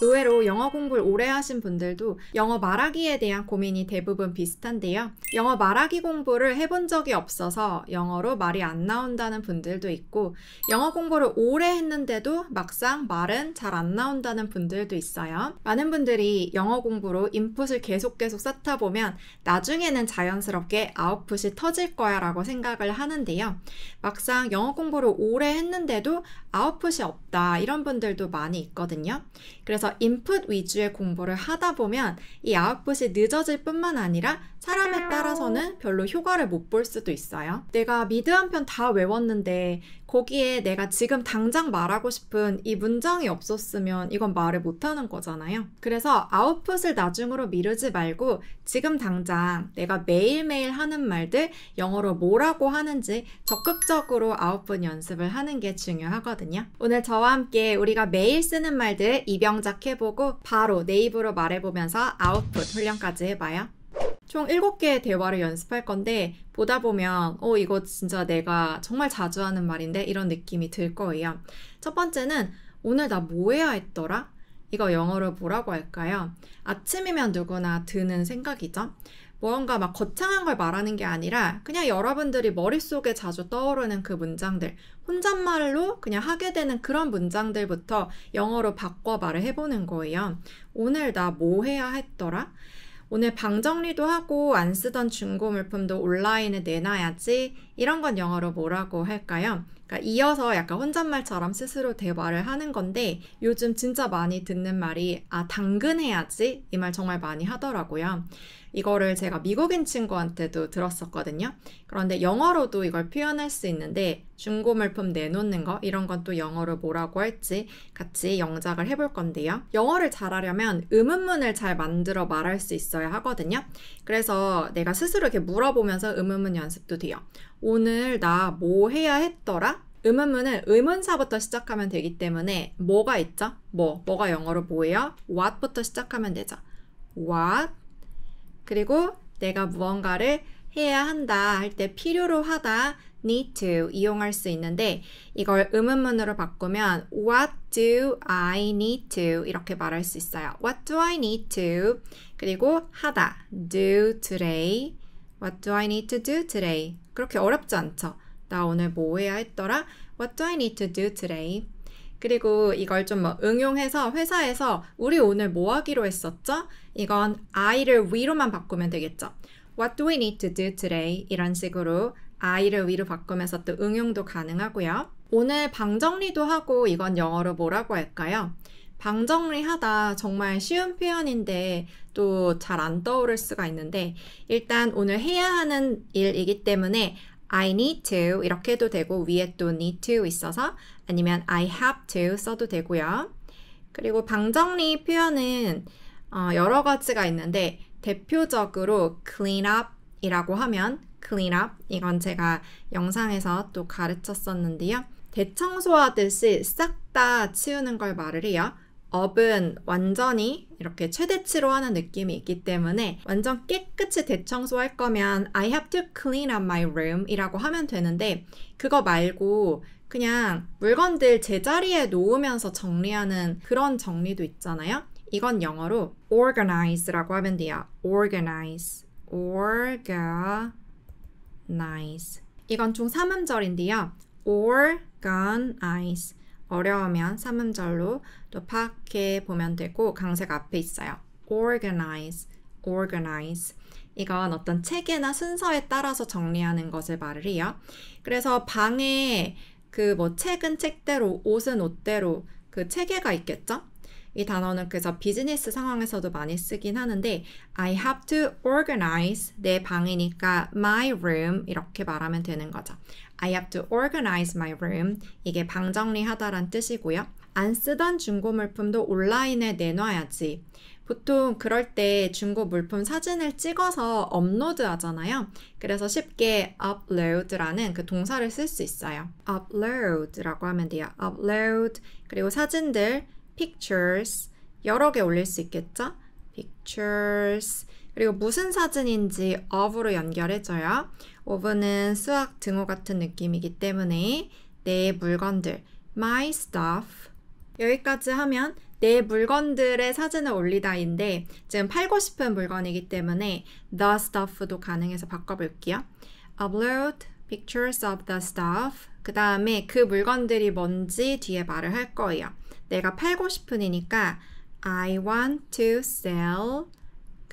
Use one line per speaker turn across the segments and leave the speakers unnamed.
의외로 영어 공부를 오래 하신 분들도 영어 말하기에 대한 고민이 대부분 비슷한데요. 영어 말하기 공부를 해본 적이 없어서 영어로 말이 안 나온다는 분들도 있고, 영어 공부를 오래 했는데도 막상 말은 잘 안 나온다는 분들도 있어요. 많은 분들이 영어 공부로 인풋을 계속 계속 쌓다 보면 나중에는 자연스럽게 아웃풋이 터질 거야 라고 생각을 하는데요. 막상 영어 공부를 오래 했는데도 아웃풋이 없다 이런 분들도 많이 있거든요. 그래서 그래서 인풋 위주의 공부를 하다 보면 이 아웃풋이 늦어질 뿐만 아니라 사람에 아. 따라서는 별로 효과를 못 볼 수도 있어요. 내가 미드 한 편 다 외웠는데 거기에 내가 지금 당장 말하고 싶은 이 문장이 없었으면 이건 말을 못하는 거잖아요. 그래서 아웃풋을 나중으로 미루지 말고 지금 당장 내가 매일매일 하는 말들 영어로 뭐라고 하는지 적극적으로 아웃풋 연습을 하는 게 중요하거든요. 오늘 저와 함께 우리가 매일 쓰는 말들 입영작해보고 바로 내 입으로 말해보면서 아웃풋 훈련까지 해봐요. 총 7개의 대화를 연습할 건데 보다 보면 어 이거 진짜 내가 정말 자주 하는 말인데 이런 느낌이 들 거예요. 첫 번째는 오늘 나 뭐 해야 했더라? 이거 영어로 뭐라고 할까요? 아침이면 누구나 드는 생각이죠. 무언가 막 거창한 걸 말하는 게 아니라 그냥 여러분들이 머릿속에 자주 떠오르는 그 문장들, 혼잣말로 그냥 하게 되는 그런 문장들부터 영어로 바꿔 말을 해보는 거예요. 오늘 나 뭐 해야 했더라? 오늘 방 정리도 하고 안 쓰던 중고 물품도 온라인에 내놔야지 이런 건 영어로 뭐라고 할까요? 그러니까 이어서 약간 혼잣말처럼 스스로 대화를 하는 건데 요즘 진짜 많이 듣는 말이 아 당근해야지 이 말 정말 많이 하더라고요. 이거를 제가 미국인 친구한테도 들었었거든요. 그런데 영어로도 이걸 표현할 수 있는데 중고 물품 내놓는 거 이런 건 또 영어로 뭐라고 할지 같이 영작을 해볼 건데요. 영어를 잘하려면 의문문을 잘 만들어 말할 수 있어야 하거든요. 그래서 내가 스스로 이렇게 물어보면서 의문문 연습도 돼요. 오늘 나 뭐 해야 했더라? 의문문은 의문사부터 시작하면 되기 때문에 뭐가 있죠? 뭐, 뭐가 영어로 뭐예요? what부터 시작하면 되죠. what, 그리고 내가 무언가를 해야 한다 할 때 필요로 하다 need to 이용할 수 있는데 이걸 의문문으로 바꾸면 what do I need to 이렇게 말할 수 있어요. what do I need to 그리고 하다 do today what do I need to do today 그렇게 어렵지 않죠. 나 오늘 뭐 해야 했더라? what do I need to do today 그리고 이걸 좀 뭐 응용해서 회사에서 우리 오늘 뭐 하기로 했었죠? 이건 I를 위로만 바꾸면 되겠죠. What do we need to do today? 이런 식으로 I를 위로 바꾸면서 또 응용도 가능하고요. 오늘 방정리도 하고 이건 영어로 뭐라고 할까요? 방정리하다 정말 쉬운 표현인데 또 잘 안 떠오를 수가 있는데 일단 오늘 해야 하는 일이기 때문에 I need to 이렇게 해도 되고 위에 또 need to 있어서 아니면 I have to 써도 되고요. 그리고 방정리 표현은 어, 여러 가지가 있는데 대표적으로 clean up 이라고 하면 clean up 이건 제가 영상에서 또 가르쳤었는데요. 대청소하듯이 싹 다 치우는 걸 말을 해요. 업은 완전히 이렇게 최대치로 하는 느낌이 있기 때문에 완전 깨끗이 대청소할 거면 I have to clean up my room 이라고 하면 되는데 그거 말고 그냥 물건들 제자리에 놓으면서 정리하는 그런 정리도 있잖아요. 이건 영어로 organize라고 하면 돼요. organize. organize. 이건 중 3음절인데요. organize. 어려우면 삼음절로 또 파악해 보면 되고 강색 앞에 있어요. organize, organize. 이건 어떤 체계나 순서에 따라서 정리하는 것을 말을 해요. 그래서 방에 그 뭐 책은 책대로, 옷은 옷대로 그 체계가 있겠죠? 이 단어는 그래서 비즈니스 상황에서도 많이 쓰긴 하는데 I have to organize 내 방이니까 my room 이렇게 말하면 되는 거죠. I have to organize my room. 이게 방 정리하다란 뜻이고요. 안 쓰던 중고 물품도 온라인에 내놔야지. 보통 그럴 때 중고 물품 사진을 찍어서 업로드 하잖아요. 그래서 쉽게 upload라는 그 동사를 쓸 수 있어요. upload라고 하면 돼요. upload. 그리고 사진들, pictures. 여러 개 올릴 수 있겠죠? pictures. 그리고 무슨 사진인지 of로 연결해줘요. of는 수학 등호 같은 느낌이기 때문에 내 물건들, my stuff 여기까지 하면 내 물건들의 사진을 올리다인데 지금 팔고 싶은 물건이기 때문에 the stuff도 가능해서 바꿔볼게요. upload pictures of the stuff 그 다음에 그 물건들이 뭔지 뒤에 말을 할 거예요. 내가 팔고 싶은이니까 I want to sell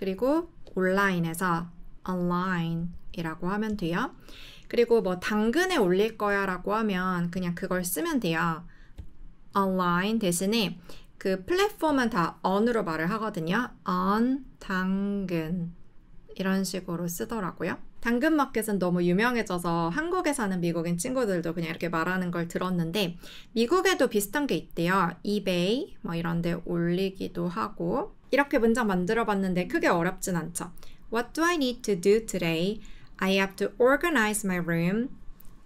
그리고 온라인에서 online이라고 하면 돼요. 그리고 뭐 당근에 올릴 거야 라고 하면 그냥 그걸 쓰면 돼요. online 대신에 그 플랫폼은 다 on으로 말을 하거든요. on 당근 이런 식으로 쓰더라고요. 당근 마켓은 너무 유명해져서 한국에 사는 미국인 친구들도 그냥 이렇게 말하는 걸 들었는데 미국에도 비슷한 게 있대요. 이베이 뭐 이런 데 올리기도 하고 이렇게 문장 만들어 봤는데 크게 어렵진 않죠. What do I need to do today? I have to organize my room.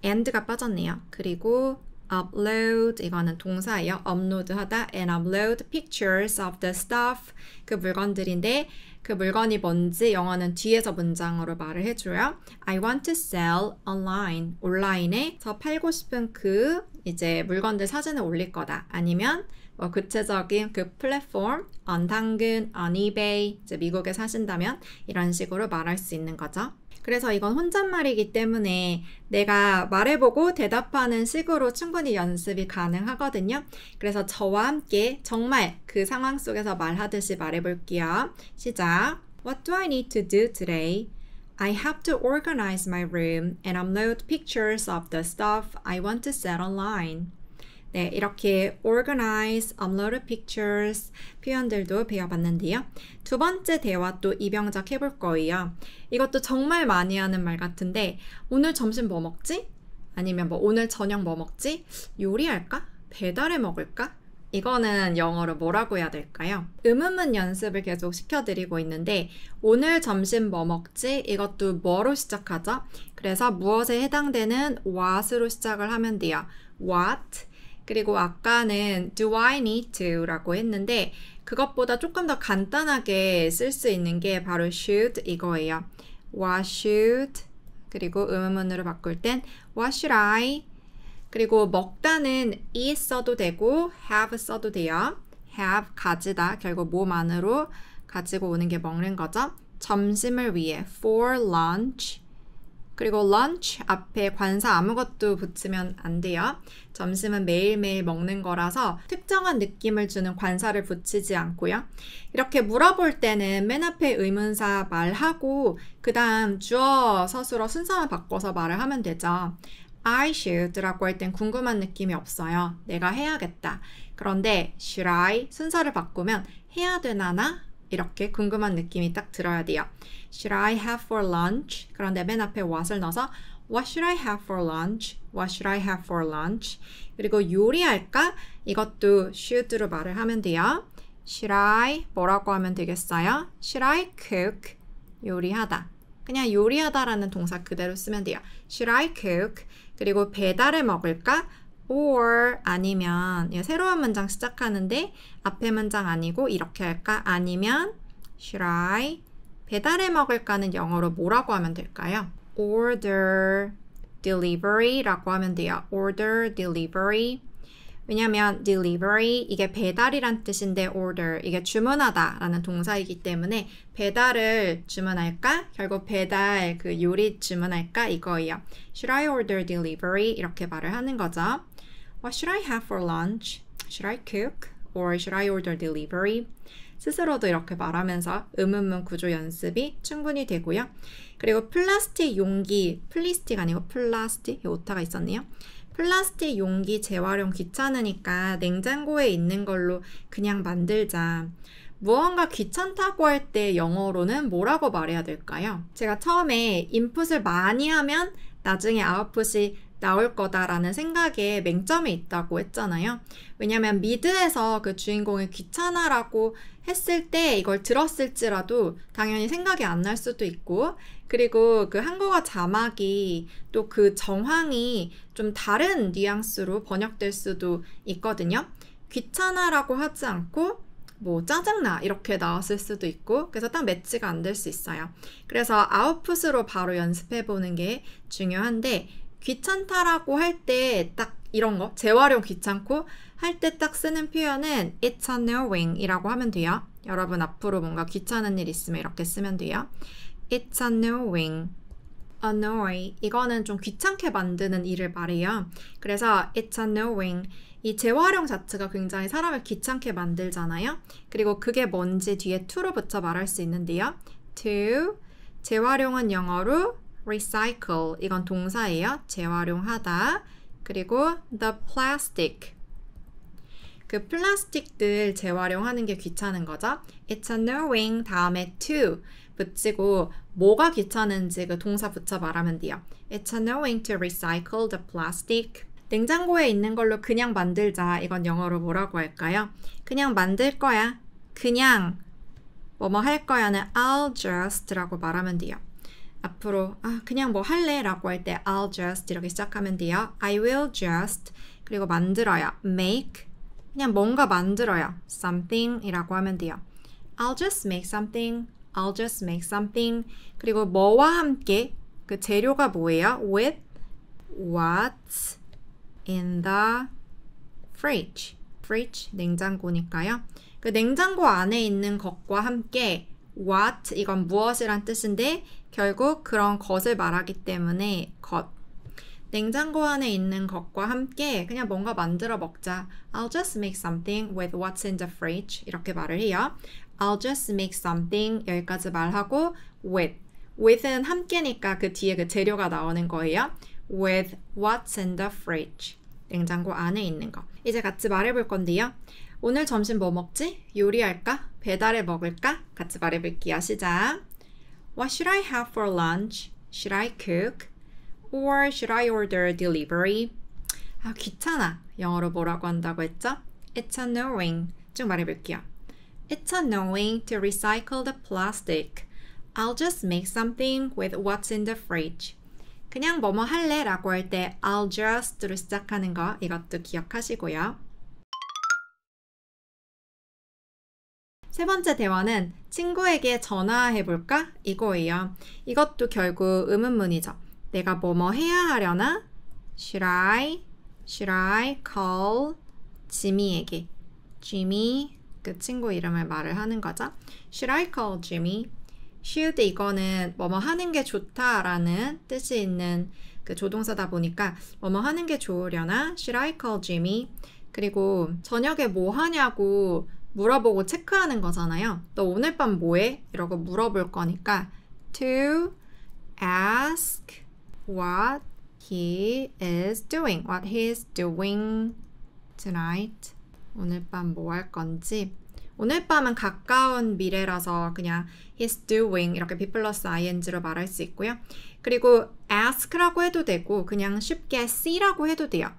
and가 빠졌네요. 그리고 upload 이거는 동사예요. upload 하다 and upload pictures of the stuff 그 물건들인데 그 물건이 뭔지 영어는 뒤에서 문장으로 말을 해줘요. I want to sell online. 온라인에서 팔고 싶은 그 이제 물건들 사진을 올릴 거다. 아니면 뭐 구체적인 그 플랫폼, 언 당근, 언 이베이, 이제 미국에 사신다면 이런 식으로 말할 수 있는 거죠. 그래서 이건 혼잣말이기 때문에 내가 말해보고 대답하는 식으로 충분히 연습이 가능하거든요. 그래서 저와 함께 정말 그 상황 속에서 말하듯이 말해볼게요. 시작. What do I need to do today? I have to organize my room and upload pictures of the stuff I want to set online. 네, 이렇게 organize, upload pictures 표현들도 배워봤는데요. 두 번째 대화 또 입영작 해볼 거예요. 이것도 정말 많이 하는 말 같은데 오늘 점심 뭐 먹지? 아니면 뭐 오늘 저녁 뭐 먹지? 요리할까? 배달해 먹을까? 이거는 영어로 뭐라고 해야 될까요? 음음은 연습을 계속 시켜드리고 있는데 오늘 점심 뭐 먹지? 이것도 뭐로 시작하죠? 그래서 무엇에 해당되는 what으로 시작을 하면 돼요. what 그리고 아까는 do I need to 라고 했는데 그것보다 조금 더 간단하게 쓸 수 있는 게 바로 should 이거예요. What should 그리고 의문문으로 바꿀 땐 What should I 그리고 먹다는 eat 써도 되고 have 써도 돼요. have 가지다 결국 몸 안으로 가지고 오는 게 먹는 거죠. 점심을 위해 for lunch 그리고 lunch 앞에 관사 아무것도 붙이면 안 돼요. 점심은 매일매일 먹는 거라서 특정한 느낌을 주는 관사를 붙이지 않고요. 이렇게 물어볼 때는 맨 앞에 의문사 말하고 그 다음 주어 서술어 순서만 바꿔서 말을 하면 되죠. I should라고 할 땐 궁금한 느낌이 없어요. 내가 해야겠다. 그런데 should I 순서를 바꾸면 해야 되나나 이렇게 궁금한 느낌이 딱 들어야 돼요. Should I have for lunch? 그런데 맨 앞에 what을 넣어서 What should I have for lunch? What should I have for lunch? 그리고 요리할까? 이것도 should로 말을 하면 돼요. Should I 뭐라고 하면 되겠어요? Should I cook? 요리하다. 그냥 요리하다라는 동사 그대로 쓰면 돼요. Should I cook? 그리고 배달을 먹을까? or 아니면 새로운 문장 시작하는데 앞에 문장 아니고 이렇게 할까? 아니면 should I 배달해 먹을까는 영어로 뭐라고 하면 될까요? order delivery라고 하면 돼요. order delivery. 왜냐면 delivery 이게 배달이란 뜻인데 order 이게 주문하다라는 동사이기 때문에 배달을 주문할까? 결국 배달 그 요리 주문할까? 이거예요. Should I order delivery? 이렇게 말을 하는 거죠. What should I have for lunch? Should I cook? Or should I order delivery? 스스로도 이렇게 말하면서 음음문 구조 연습이 충분히 되고요. 그리고 플라스틱 용기, 플리스틱 아니고 플라스틱, 오타가 있었네요. 플라스틱 용기 재활용 귀찮으니까 냉장고에 있는 걸로 그냥 만들자. 무언가 귀찮다고 할 때 영어로는 뭐라고 말해야 될까요? 제가 처음에 인풋을 많이 하면 나중에 아웃풋이 나올 거다라는 생각에 맹점에 있다고 했잖아요. 왜냐면 미드에서 그 주인공이 귀찮아라고 했을 때 이걸 들었을지라도 당연히 생각이 안 날 수도 있고 그리고 그 한국어 자막이 또 그 정황이 좀 다른 뉘앙스로 번역될 수도 있거든요. 귀찮아라고 하지 않고 뭐 짜증나 이렇게 나왔을 수도 있고 그래서 딱 매치가 안 될 수 있어요. 그래서 아웃풋으로 바로 연습해 보는 게 중요한데 귀찮다라고 할 때 딱 이런 거 재활용 귀찮고 할 때 딱 쓰는 표현은 it's a n y o u wing 이라고 하면 돼요. 여러분 앞으로 뭔가 귀찮은 일 있으면 이렇게 쓰면 돼요. It's annoying. annoy 이거는 좀 귀찮게 만드는 일을 말해요. 그래서 it's annoying 이 재활용 자체가 굉장히 사람을 귀찮게 만들잖아요. 그리고 그게 뭔지 뒤에 to로 붙여 말할 수 있는데요. to 재활용은 영어로 recycle 이건 동사예요. 재활용하다. 그리고 the plastic 그 플라스틱들 재활용하는 게 귀찮은 거죠. It's annoying 다음에 to 붙이고 뭐가 귀찮은지 그 동사 붙여 말하면 돼요. It's annoying to recycle the plastic. 냉장고에 있는 걸로 그냥 만들자. 이건 영어로 뭐라고 할까요? 그냥 만들 거야. 그냥 뭐뭐 할 거야는 I'll just라고 말하면 돼요. 앞으로 아 그냥 뭐 할래라고 할 때 I'll just 이렇게 시작하면 돼요. I will just 그리고 만들어요. make 그냥 뭔가 만들어요. something이라고 하면 돼요. I'll just make something. I'll just make something. 그리고 뭐와 함께 그 재료가 뭐예요? with what's in the fridge. fridge 냉장고니까요. 그 냉장고 안에 있는 것과 함께 what 이건 무엇이란 뜻인데 결국 그런 것을 말하기 때문에 것. 냉장고 안에 있는 것과 함께 그냥 뭔가 만들어 먹자. I'll just make something with what's in the fridge. 이렇게 말을 해요. I'll just make something 여기까지 말하고 with with은 함께니까 그 뒤에 그 재료가 나오는 거예요. with what's in the fridge. 냉장고 안에 있는 거. 이제 같이 말해 볼 건데요. 오늘 점심 뭐 먹지? 요리할까? 배달해 먹을까? 같이 말해 볼게요. 시작. What should I have for lunch? Should I cook? Or should I order delivery? 아, 귀찮아. 영어로 뭐라고 한다고 했죠? It's annoying. 좀 말해볼게요. It's annoying to recycle the plastic. I'll just make something with what's in the fridge. 그냥 뭐뭐 할래 라고 할 때 I'll just 로 시작하는 거 이것도 기억하시고요. 세 번째 대화는 친구에게 전화해볼까? 이거예요. 이것도 결국 의문문이죠. 내가 뭐뭐 해야 하려나? Should I? Should I call 지미에게? 지미 그 친구 이름을 말을 하는 거죠. Should I call Jimmy? Should 이거는 뭐뭐 하는 게 좋다라는 뜻이 있는 그 조동사다 보니까 뭐뭐 하는 게 좋으려나? Should I call Jimmy? 그리고 저녁에 뭐 하냐고 물어보고 체크하는 거잖아요. 너 오늘 밤 뭐해? 이러고 물어볼 거니까 to ask what he is doing, what he is doing tonight. 오늘 밤 뭐 할 건지. 오늘 밤은 가까운 미래라서 그냥 he's doing 이렇게 be 플러스 ing로 말할 수 있고요. 그리고 ask라고 해도 되고 그냥 쉽게 c라고 해도 돼요.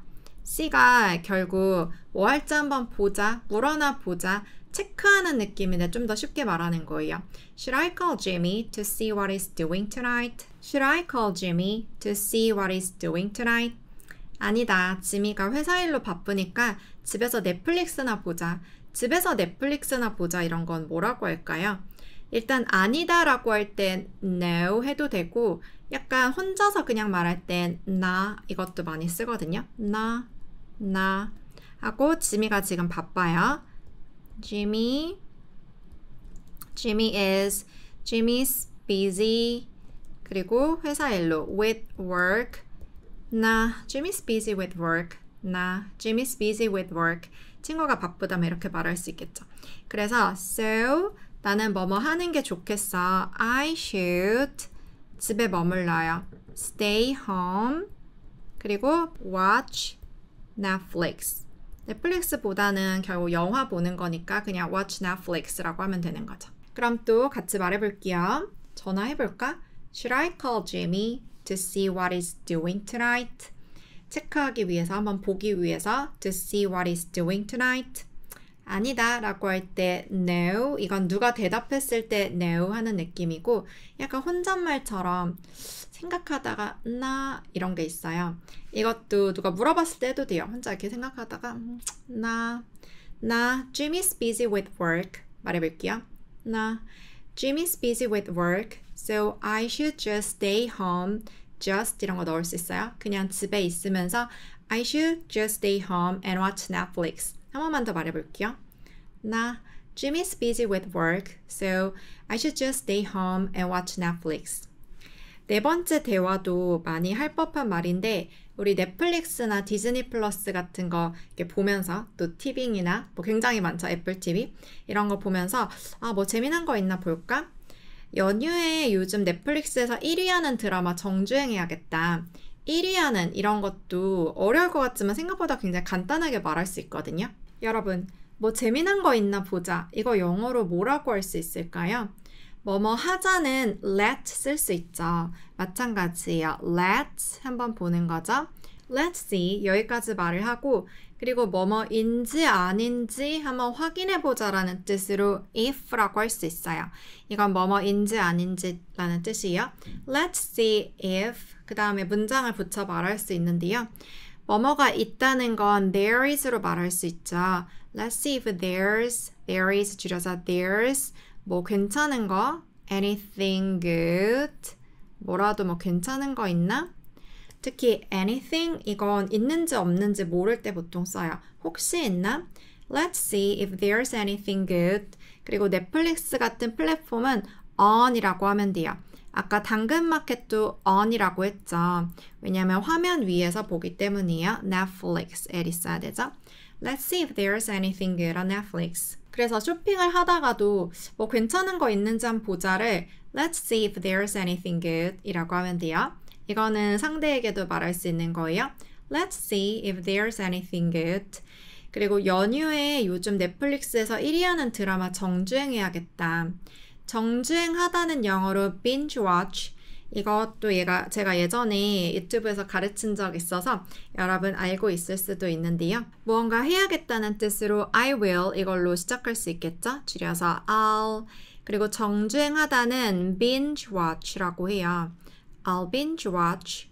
C가 결국 뭐 할지 한번 보자, 물어나 보자, 체크하는 느낌인데 좀 더 쉽게 말하는 거예요. Should I call Jimmy to see what he's doing tonight? Should I call Jimmy to see what he's doing tonight? 아니다. 지미가 회사 일로 바쁘니까 집에서 넷플릭스나 보자. 집에서 넷플릭스나 보자 이런 건 뭐라고 할까요? 일단 아니다라고 할 땐 no 해도 되고 약간 혼자서 그냥 말할 땐나 이것도 많이 쓰거든요. 나나 하고 지미가 지금 바빠요. Jimmy Jimmy is Jimmy's busy 그리고 회사 일로 with work 나 Jimmy's busy with work 나 Jimmy's busy with work 친구가 바쁘다면 이렇게 말할 수 있겠죠. 그래서 so 나는 뭐뭐 하는 게 좋겠어. I should 집에 머물러요. Stay home 그리고 watch Netflix. 넷플릭스보다는 결국 영화 보는 거니까 그냥 watch Netflix라고 하면 되는 거죠. 그럼 또 같이 말해볼게요. 전화해볼까? Should I call Jimmy to see what he's doing tonight? 체크하기 위해서 한번 보기 위해서 to see what he's doing tonight. 아니다 라고 할 때 no 이건 누가 대답했을 때 no 하는 느낌이고 약간 혼잣말처럼 생각하다가 나 이런 게 있어요. 이것도 누가 물어봤을 때 해도 돼요. 혼자 이렇게 생각하다가 나, 나, Jimmy's busy with work 말해볼게요. 나, Jimmy's busy with work, so I should just stay home. just 이런 거 넣을 수 있어요. 그냥 집에 있으면서 I should just stay home and watch Netflix. 한 번만 더 말해볼게요. 나, Jimmy's busy with work, so I should just stay home and watch Netflix. 네 번째 대화도 많이 할 법한 말인데 우리 넷플릭스나 디즈니 플러스 같은 거 이렇게 보면서 또 티빙이나 뭐 굉장히 많죠 애플 TV 이런 거 보면서 아 뭐 재미난 거 있나 볼까? 연휴에 요즘 넷플릭스에서 1위하는 드라마 정주행해야겠다. 1위하는 이런 것도 어려울 것 같지만 생각보다 굉장히 간단하게 말할 수 있거든요. 여러분 뭐 재미난 거 있나 보자. 이거 영어로 뭐라고 할 수 있을까요? 뭐뭐 하자는 let 쓸 수 있죠. 마찬가지예요. let 한번 보는 거죠. Let's see 여기까지 말을 하고 그리고 뭐뭐인지 아닌지 한번 확인해 보자라는 뜻으로 if라고 할 수 있어요. 이건 뭐뭐인지 아닌지라는 뜻이에요. Let's see if 그 다음에 문장을 붙여 말할 수 있는데요. 뭐뭐가 있다는 건 there is로 말할 수 있죠. Let's see if there's, there is 줄여서 there's 뭐 괜찮은 거 anything good 뭐라도 뭐 괜찮은 거 있나? 특히 anything 이건 있는지 없는지 모를 때 보통 써요. 혹시 있나? Let's see if there's anything good. 그리고 넷플릭스 같은 플랫폼은 on이라고 하면 돼요. 아까 당근마켓도 on이라고 했죠. 왜냐하면 화면 위에서 보기 때문이에요. Netflix, 에리 써야 되죠. Let's see if there's anything good on Netflix. 그래서 쇼핑을 하다가도 뭐 괜찮은 거 있는지 한번 보자를 Let's see if there's anything good 이라고 하면 돼요. 이거는 상대에게도 말할 수 있는 거예요. Let's see if there's anything good. 그리고 연휴에 요즘 넷플릭스에서 1위 하는 드라마 정주행해야겠다. 정주행하다는 영어로 binge watch 이것도 얘가 제가 예전에 유튜브에서 가르친 적 있어서 여러분 알고 있을 수도 있는데요. 무언가 해야겠다는 뜻으로 I will 이걸로 시작할 수 있겠죠? 줄여서 I'll 그리고 정주행하다는 binge watch라고 해요. I'll binge watch.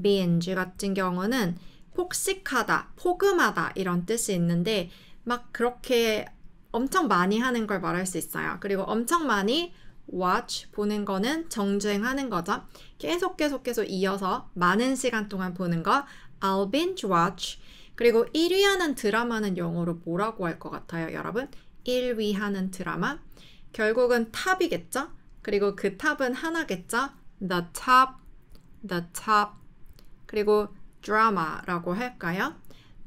binge 같은 경우는 폭식하다, 포금하다 이런 뜻이 있는데 막 그렇게 엄청 많이 하는 걸 말할 수 있어요. 그리고 엄청 많이 watch 보는 거는 정주행하는 거죠. 계속 계속 계속 이어서 많은 시간 동안 보는 거 I'll binge watch 그리고 1위하는 드라마는 영어로 뭐라고 할 것 같아요, 여러분? 1위하는 드라마 결국은 탑이겠죠? 그리고 그 탑은 하나겠죠? The top, the top 그리고 드라마라고 할까요?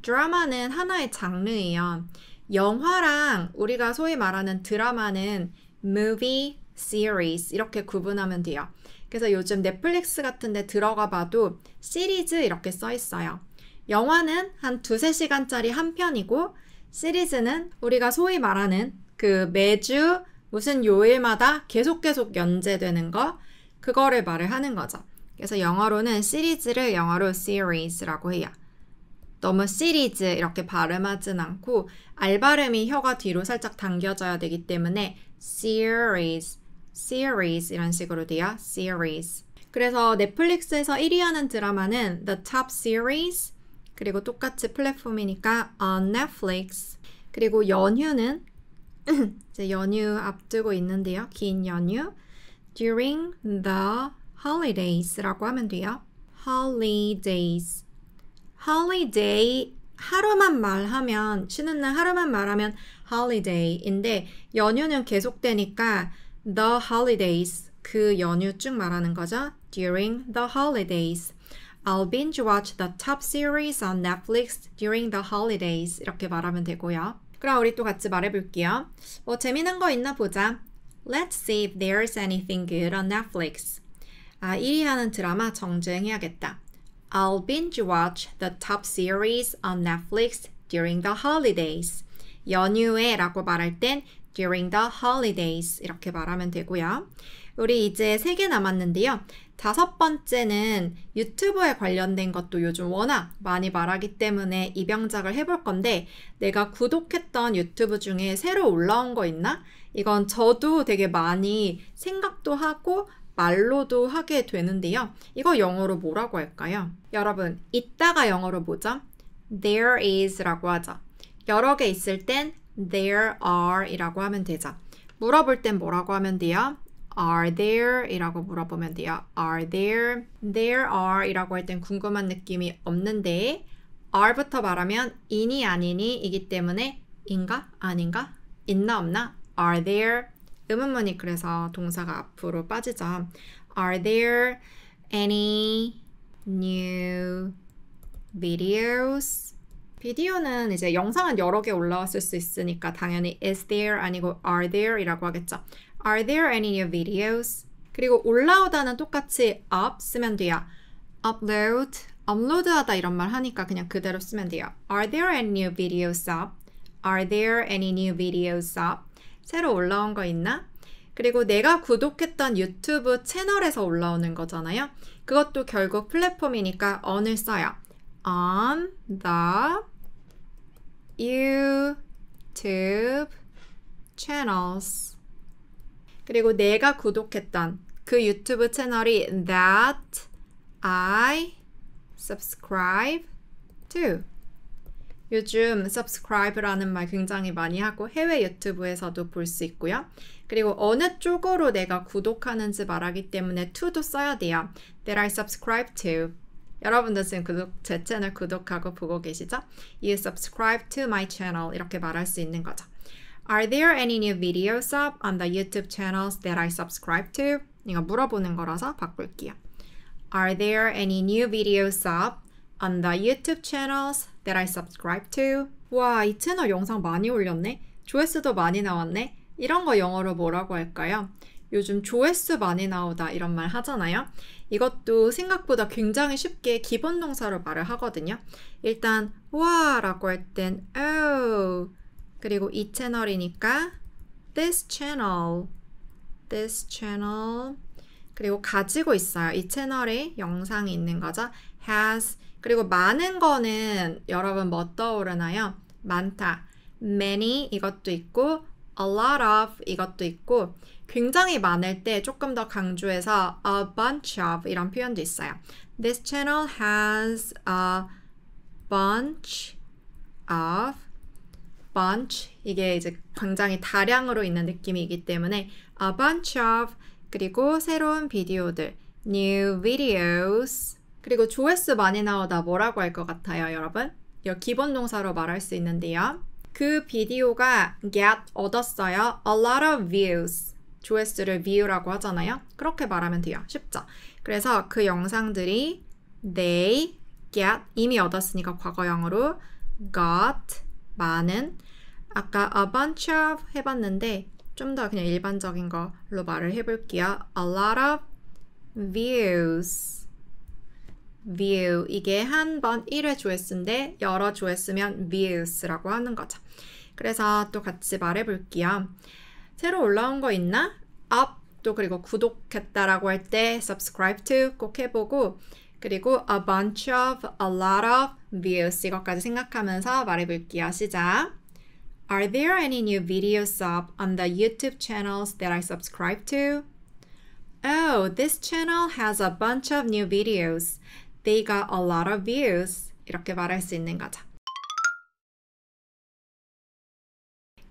드라마는 하나의 장르예요. 영화랑 우리가 소위 말하는 드라마는 movie, series 이렇게 구분하면 돼요. 그래서 요즘 넷플릭스 같은 데 들어가 봐도 시리즈 이렇게 써 있어요. 영화는 한 두세 시간짜리 한 편이고 시리즈는 우리가 소위 말하는 그 매주 무슨 요일마다 계속 계속 연재되는 거 그거를 말을 하는 거죠. 그래서 영어로는 시리즈를 영어로 series라고 해요. 너무 시리즈 이렇게 발음하진 않고 알 발음이 혀가 뒤로 살짝 당겨져야 되기 때문에 series series 이런 식으로 돼요. series. 그래서 넷플릭스에서 1위 하는 드라마는 the top series 그리고 똑같이 플랫폼이니까 on 어, Netflix 그리고 연휴는 이제 연휴 앞두고 있는데요. 긴 연휴 during the holidays라고 하면 돼요. holidays holiday 하루만 말하면 쉬는 날 하루만 말하면 holiday인데 연휴는 계속되니까 the holidays 그 연휴 쭉 말하는 거죠. During the holidays. I'll binge watch the top series on Netflix during the holidays. 이렇게 말하면 되고요. 그럼 우리 또 같이 말해볼게요. 뭐재밌는거 있나 보자. Let's see if there's anything good on Netflix. 아, 1위 하는 드라마 정주행해야겠다. I'll binge watch the top series on Netflix during the holidays. 연휴에 라고 말할 땐 during the holidays 이렇게 말하면 되고요. 우리 이제 세 개 남았는데요. 다섯 번째는 유튜브에 관련된 것도 요즘 워낙 많이 말하기 때문에 입영작을 해볼 건데 내가 구독했던 유튜브 중에 새로 올라온 거 있나? 이건 저도 되게 많이 생각도 하고 말로도 하게 되는데요. 이거 영어로 뭐라고 할까요? 여러분, 있다가 영어로 뭐죠? There is라고 하죠. 여러 개 있을 땐 there are 이라고 하면 되죠. 물어볼 땐 뭐라고 하면 돼요? are there 이라고 물어보면 돼요. are there, there are 이라고 할 땐 궁금한 느낌이 없는데 are부터 말하면 in이 아니니 이기 때문에 인가 아닌가 있나 없나 are there 의문문이 그래서 동사가 앞으로 빠지죠. are there any new videos 비디오는 이제 영상은 여러 개 올라왔을 수 있으니까 당연히 is there 아니고 are there 이라고 하겠죠. Are there any new videos? 그리고 올라오다는 똑같이 up 쓰면 돼요. upload, upload 하다 이런 말 하니까 그냥 그대로 쓰면 돼요. Are there any new videos up? Are there any new videos up? 새로 올라온 거 있나? 그리고 내가 구독했던 유튜브 채널에서 올라오는 거잖아요. 그것도 결국 플랫폼이니까 on을 써요. on the YouTube channels. 그리고 내가 구독했던 그 유튜브 채널이 that I subscribe to. 요즘 subscribe라는 말 굉장히 많이 하고 해외 유튜브에서도 볼 수 있고요. 그리고 어느 쪽으로 내가 구독하는지 말하기 때문에 to도 써야 돼요. That I subscribe to. 여러분들 지금 구독, 제 채널 구독하고 보고 계시죠? You subscribe to my channel 이렇게 말할 수 있는 거죠. Are there any new videos up on the YouTube channels that I subscribe to? 이거 물어보는 거라서 바꿀게요. Are there any new videos up on the YouTube channels that I subscribe to? 와, 이 채널 영상 많이 올렸네. 조회수도 많이 나왔네. 이런 거 영어로 뭐라고 할까요? 요즘 조회수 많이 나오다 이런 말 하잖아요. 이것도 생각보다 굉장히 쉽게 기본 동사로 말을 하거든요. 일단 와 라고 할땐 oh 그리고 이 채널이니까 this channel this channel 그리고 가지고 있어요. 이 채널에 영상이 있는 거죠. has 그리고 많은 거는 여러분 뭐 떠오르나요? 많다. many 이것도 있고 a lot of 이것도 있고 굉장히 많을 때 조금 더 강조해서 a bunch of 이런 표현도 있어요. This channel has a bunch of bunch 이게 이제 굉장히 다량으로 있는 느낌이기 때문에 a bunch of 그리고 새로운 비디오들 new videos 그리고 조회수 많이 나오다 뭐라고 할 것 같아요 여러분? 여 기본 동사로 말할 수 있는데요 그 비디오가 get 얻었어요 a lot of views 조회수를 view라고 하잖아요. 그렇게 말하면 돼요. 쉽죠? 그래서 그 영상들이 they get 이미 얻었으니까 과거형으로 got 많은 아까 a bunch of 해봤는데 좀 더 그냥 일반적인 걸로 말을 해볼게요. a lot of views view 이게 한 번 1회 조회수인데 여러 조회수면 views라고 하는 거죠. 그래서 또 같이 말해볼게요. 새로 올라온 거 있나? up 또 그리고 구독했다라고 할 때 subscribe to 꼭 해보고 그리고 a bunch of, a lot of views 이것까지 생각하면서 말해볼게요. 시작! Are there any new videos up on the YouTube channels that I subscribe to? Oh, this channel has a bunch of new videos. They got a lot of views. 이렇게 말할 수 있는 거죠.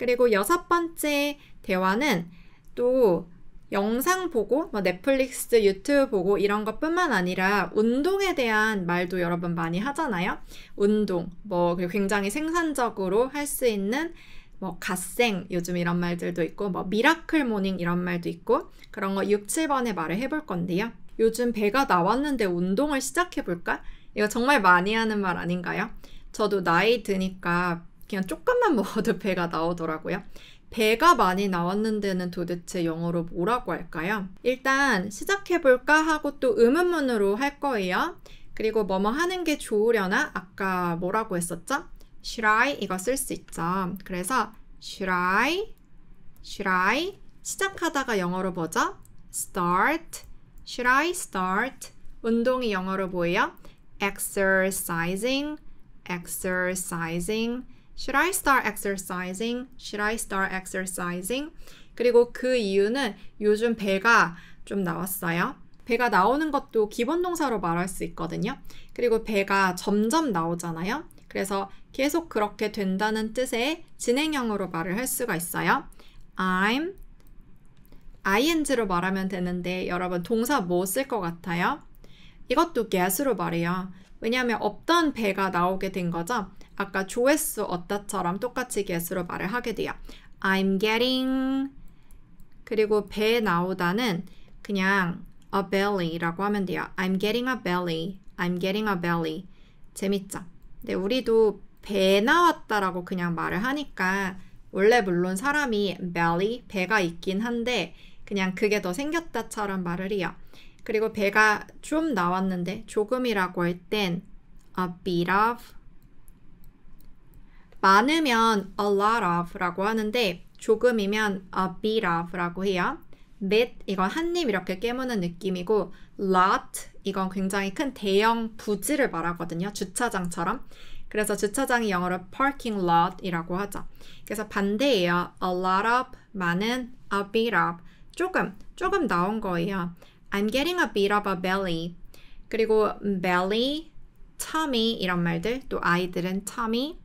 그리고 여섯 번째 대화는 또 영상 보고 뭐 넷플릭스, 유튜브 보고 이런 것뿐만 아니라 운동에 대한 말도 여러분 많이 하잖아요. 운동 뭐 굉장히 생산적으로 할 수 있는 뭐 갓생 요즘 이런 말들도 있고 뭐 미라클 모닝 이런 말도 있고 그런 거 6, 7번에 말을 해볼 건데요. 요즘 배가 나왔는데 운동을 시작해볼까? 이거 정말 많이 하는 말 아닌가요? 저도 나이 드니까 그냥 조금만 먹어도 배가 나오더라고요. 배가 많이 나왔는데는 도대체 영어로 뭐라고 할까요? 일단 시작해볼까 하고 또 의문문으로 할 거예요. 그리고 뭐뭐 하는 게 좋으려나? 아까 뭐라고 했었죠? Should I? 이거 쓸 수 있죠. 그래서 Should I? Should I? 시작하다가 영어로 보죠 Start. Should I start? 운동이 영어로 보여요 Exercising. Exercising. Should I start exercising? Should I start exercising? 그리고 그 이유는 요즘 배가 좀 나왔어요. 배가 나오는 것도 기본 동사로 말할 수 있거든요. 그리고 배가 점점 나오잖아요. 그래서 계속 그렇게 된다는 뜻의 진행형으로 말을 할 수가 있어요. I'm ing로 말하면 되는데 여러분 동사 뭐 쓸 것 같아요? 이것도 guess로 말해요. 왜냐하면 없던 배가 나오게 된 거죠. 아까 조회수 어다처럼 똑같이 개수로 말을 하게 돼요. I'm getting 그리고 배 나오다는 그냥 a belly라고 하면 돼요. I'm getting a belly. I'm getting a belly. 재밌죠? 근 우리도 배 나왔다라고 그냥 말을 하니까 원래 물론 사람이 belly 배가 있긴 한데 그냥 그게 더 생겼다처럼 말을 해요. 그리고 배가 좀 나왔는데 조금이라고 할 땐 a bit of 많으면 a lot of라고 하는데 조금이면 a bit of라고 해요. bit 이건 한 입 이렇게 깨무는 느낌이고 lot 이건 굉장히 큰 대형 부지를 말하거든요. 주차장처럼. 그래서 주차장이 영어로 parking lot이라고 하죠. 그래서 반대예요. a lot of 많은 a bit of 조금 조금 나온 거예요. I'm getting a bit of a belly. 그리고 belly, tummy 이런 말들 또 아이들은 tummy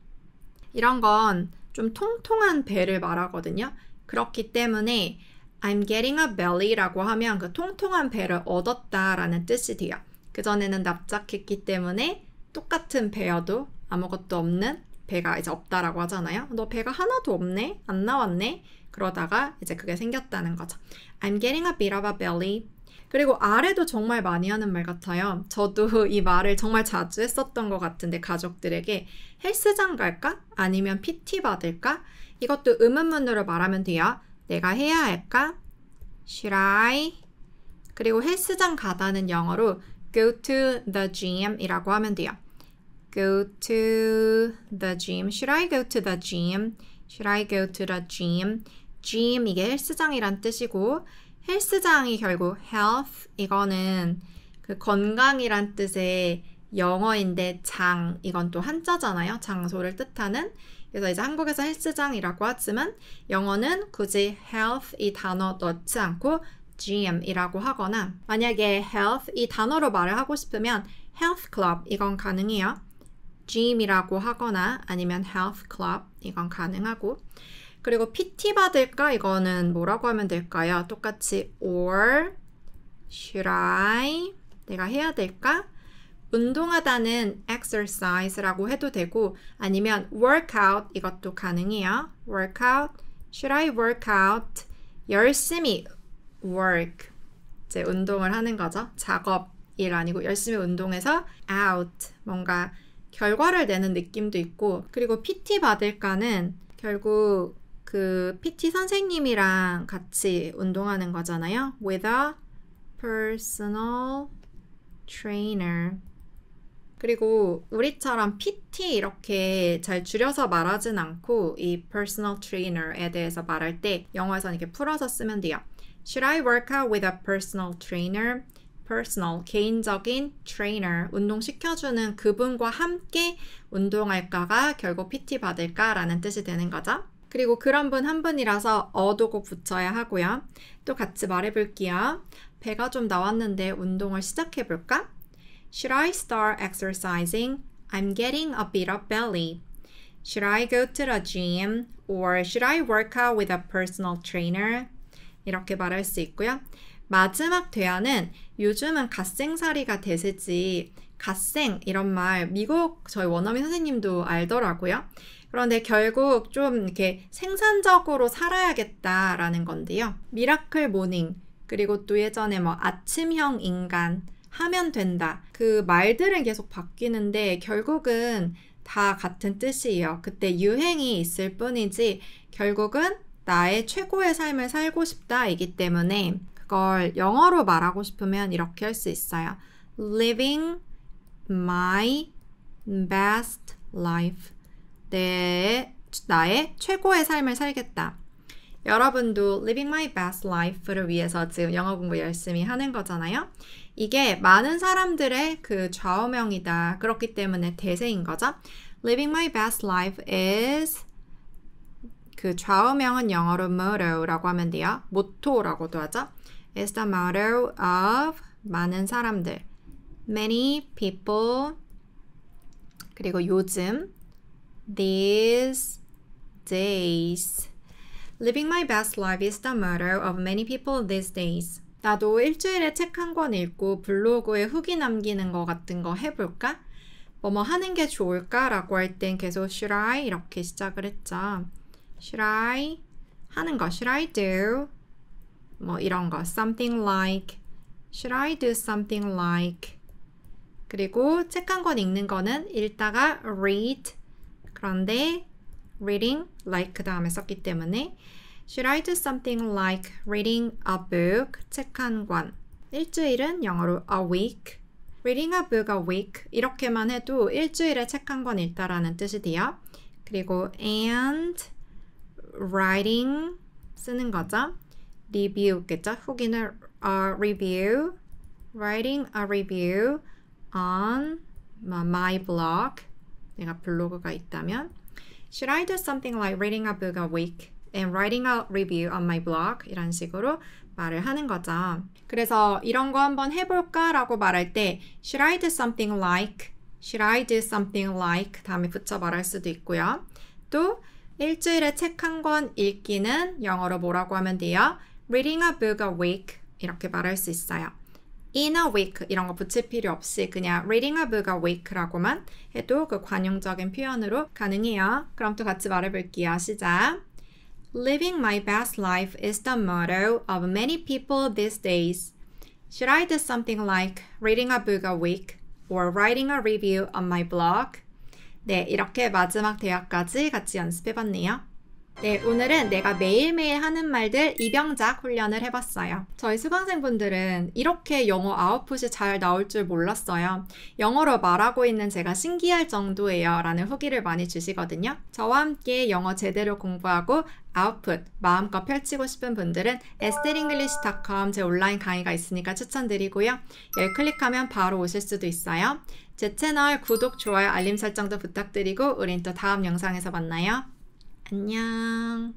이런 건 좀 통통한 배를 말하거든요. 그렇기 때문에 I'm getting a belly라고 하면 그 통통한 배를 얻었다라는 뜻이 돼요. 그전에는 납작했기 때문에 똑같은 배여도 아무것도 없는 배가 이제 없다라고 하잖아요. 너 배가 하나도 없네? 안 나왔네? 그러다가 이제 그게 생겼다는 거죠. I'm getting a bit of a belly 그리고 아래도 정말 많이 하는 말 같아요. 저도 이 말을 정말 자주 했었던 것 같은데 가족들에게 헬스장 갈까? 아니면 PT 받을까? 이것도 의문문으로 말하면 돼요. 내가 해야 할까? Should I? 그리고 헬스장 가다는 영어로 go to the gym 이라고 하면 돼요. go to the gym. Should I go to the gym? Should I go to the gym? gym 이게 헬스장이란 뜻이고 헬스장이 결국 health 이거는 그 건강이란 뜻의 영어인데 장 이건 또 한자잖아요. 장소를 뜻하는 그래서 이제 한국에서 헬스장이라고 하지만 영어는 굳이 health 이 단어 넣지 않고 gym이라고 하거나 만약에 health 이 단어로 말을 하고 싶으면 health club 이건 가능해요. gym이라고 하거나 아니면 health club 이건 가능하고 그리고 PT 받을까? 이거는 뭐라고 하면 될까요? 똑같이 or, should I, 내가 해야 될까? 운동하다는 exercise라고 해도 되고 아니면 workout 이것도 가능해요. workout, should I work out? 열심히 work, 이제 운동을 하는 거죠. 작업, 일 아니고 열심히 운동해서 out, 뭔가 결과를 내는 느낌도 있고 그리고 PT 받을까는 결국 그 PT 선생님이랑 같이 운동하는 거잖아요. with a personal trainer. 그리고 우리처럼 PT 이렇게 잘 줄여서 말하진 않고 이 personal trainer에 대해서 말할 때영어에서 이렇게 풀어서 쓰면 돼요. Should I work out with a personal trainer? personal 개인적인 trainer 운동 시켜주는 그분과 함께 운동할까가 결국 PT 받을까라는 뜻이 되는 거죠. 그리고 그런 분 한 분이라서 어도고 붙여야 하고요. 또 같이 말해볼게요. 배가 좀 나왔는데 운동을 시작해볼까? Should I start exercising? I'm getting a bit of belly. Should I go to the gym? Or should I work out with a personal trainer? 이렇게 말할 수 있고요. 마지막 대화는 요즘은 갓생살이가 대세지 갓생 이런 말 미국 저희 원어민 선생님도 알더라고요. 그런데 결국 좀 이렇게 생산적으로 살아야겠다라는 건데요. 미라클 모닝, 그리고 또 예전에 뭐 아침형 인간 하면 된다. 그 말들은 계속 바뀌는데 결국은 다 같은 뜻이에요. 그때 유행이 있을 뿐이지 결국은 나의 최고의 삶을 살고 싶다이기 때문에 그걸 영어로 말하고 싶으면 이렇게 할 수 있어요. Living my best life. 내, 나의 최고의 삶을 살겠다. 여러분도 living my best life를 위해서 지금 영어 공부 열심히 하는 거잖아요. 이게 많은 사람들의 그 좌우명이다. 그렇기 때문에 대세인 거죠. living my best life is 그 좌우명은 영어로 motto라고 하면 돼요. 모토라고도 하죠. is the motto of 많은 사람들, many people 그리고 요즘 these days. Living my best life is the motto of many people these days. 나도 일주일에 책 한 권 읽고 블로그에 후기 남기는 거 같은 거 해볼까? 뭐 뭐 하는 게 좋을까? 라고 할 땐 계속 should I? 이렇게 시작을 했죠. should I? 하는 거 should I do? 뭐 이런 거 something like should I do something like 그리고 책 한 권 읽는 거는 읽다가 read 그런데 reading like 그 다음에 썼기 때문에 Should I do something like reading a book? 책 한 권. 일주일은 영어로 a week. reading a book a week. 이렇게만 해도 일주일에 책 한 권 읽다라는 뜻이 돼요. 그리고 and writing 쓰는 거죠. review겠죠. 후기는 a review. writing a review on my blog. 내가 블로그가 있다면 Should I do something like reading a book a week and writing a review on my blog? 이런 식으로 말을 하는 거죠. 그래서 이런 거 한번 해볼까? 라고 말할 때 Should I do something like? Should I do something like? 다음에 붙여 말할 수도 있고요. 또 일주일에 책 한 권 읽기는 영어로 뭐라고 하면 돼요? Reading a book a week 이렇게 말할 수 있어요. in a wake 이런 거 붙일 필요 없이 그냥 reading a book a wake라고만 해도 그 관용적인 표현으로 가능해요. 그럼 또 같이 말해볼게요. 시작. Living my best life is the motto of many people these days. Should I do something like reading a book a week or writing a review on my blog? 네, 이렇게 마지막 대화까지 같이 연습해봤네요. 네, 오늘은 내가 매일매일 하는 말들 입영작 훈련을 해봤어요. 저희 수강생분들은 이렇게 영어 아웃풋이 잘 나올 줄 몰랐어요. 영어로 말하고 있는 제가 신기할 정도예요. 라는 후기를 많이 주시거든요. 저와 함께 영어 제대로 공부하고 아웃풋 마음껏 펼치고 싶은 분들은 estellenglish.com 제 온라인 강의가 있으니까 추천드리고요. 열 클릭하면 바로 오실 수도 있어요. 제 채널 구독, 좋아요, 알림 설정도 부탁드리고 우린 또 다음 영상에서 만나요. 안녕